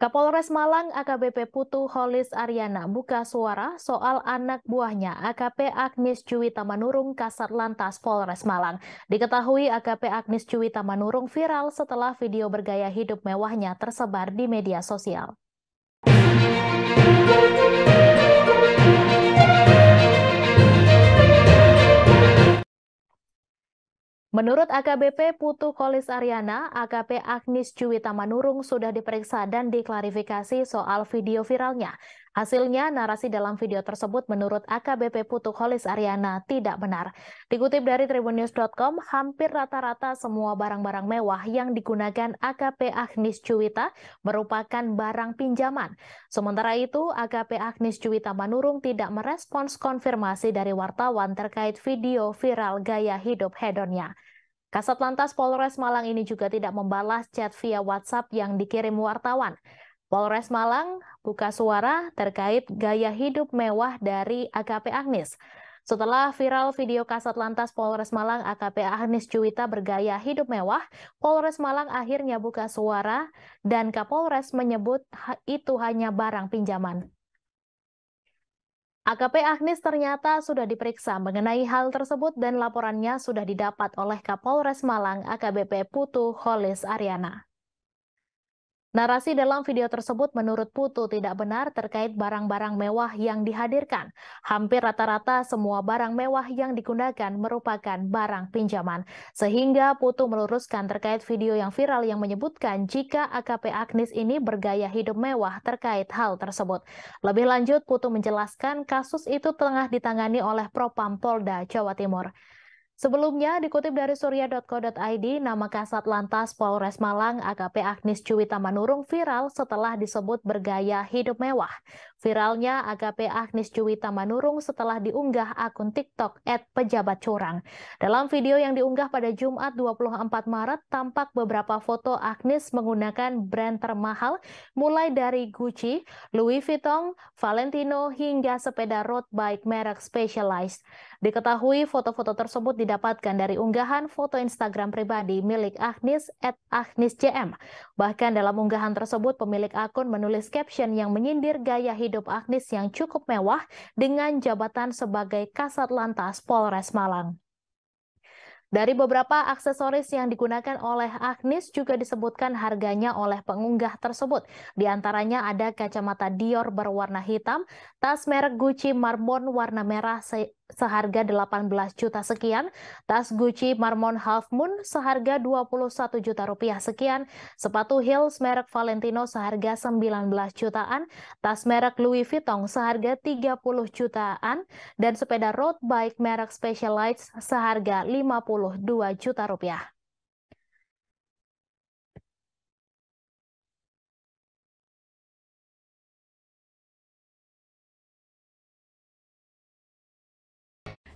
Kapolres Malang AKBP Putu Holis Ariana buka suara soal anak buahnya AKP Agnes Juwita Manurung Kasat Lantas Polres Malang. Diketahui AKP Agnes Juwita Manurung viral setelah video bergaya hidup mewahnya tersebar di media sosial. Menurut AKBP Putu Kolis Ariana, AKP Agnis Juwita Manurung sudah diperiksa dan diklarifikasi soal video viralnya. Hasilnya, narasi dalam video tersebut menurut AKBP Putu Kolis Ariana tidak benar. Dikutip dari tribunnews.com, hampir rata-rata semua barang-barang mewah yang digunakan AKP Agnis Juwita merupakan barang pinjaman. Sementara itu, AKP Agnis Juwita Manurung tidak merespons konfirmasi dari wartawan terkait video viral gaya hidup hedonnya. Kasat Lantas Polres Malang ini juga tidak membalas chat via WhatsApp yang dikirim wartawan. Polres Malang buka suara terkait gaya hidup mewah dari AKP Agnes. Setelah viral video Kasat Lantas Polres Malang AKP Agnes Juwita bergaya hidup mewah, Polres Malang akhirnya buka suara dan Kapolres menyebut itu hanya barang pinjaman. AKP Agnes ternyata sudah diperiksa mengenai hal tersebut dan laporannya sudah didapat oleh Kapolres Malang AKBP Putu Holis Ariana. Narasi dalam video tersebut menurut Putu tidak benar terkait barang-barang mewah yang dihadirkan. Hampir rata-rata semua barang mewah yang digunakan merupakan barang pinjaman. Sehingga Putu meluruskan terkait video yang viral yang menyebutkan jika AKP Agnes ini bergaya hidup mewah terkait hal tersebut. Lebih lanjut, Putu menjelaskan kasus itu tengah ditangani oleh Propam Polda Jawa Timur. Sebelumnya, dikutip dari surya.co.id, nama Kasat Lantas Polres Malang AKP Agnes Cuwita Manurung viral setelah disebut bergaya hidup mewah. Viralnya AKP Agnes Cuwita Manurung setelah diunggah akun TikTok at pejabat curang. Dalam video yang diunggah pada Jumat 24 Maret, tampak beberapa foto Agnes menggunakan brand termahal mulai dari Gucci, Louis Vuitton, Valentino, hingga sepeda road bike merek Specialized. Diketahui foto-foto tersebut di didapatkan dari unggahan foto Instagram pribadi milik Agnes at JM. Bahkan dalam unggahan tersebut, pemilik akun menulis caption yang menyindir gaya hidup Agnes yang cukup mewah dengan jabatan sebagai Kasat Lantas Polres Malang. Dari beberapa aksesoris yang digunakan oleh Agnes juga disebutkan harganya oleh pengunggah tersebut. Di antaranya ada kacamata Dior berwarna hitam, tas merek Gucci Marbon warna merah seharga 18 juta sekian, tas Gucci Marmon Half Moon seharga 21 juta rupiah sekian, sepatu heels merek Valentino seharga 19 jutaan, tas merek Louis Vuitton seharga 30 jutaan, dan sepeda road bike merek Specialized seharga 52 juta rupiah.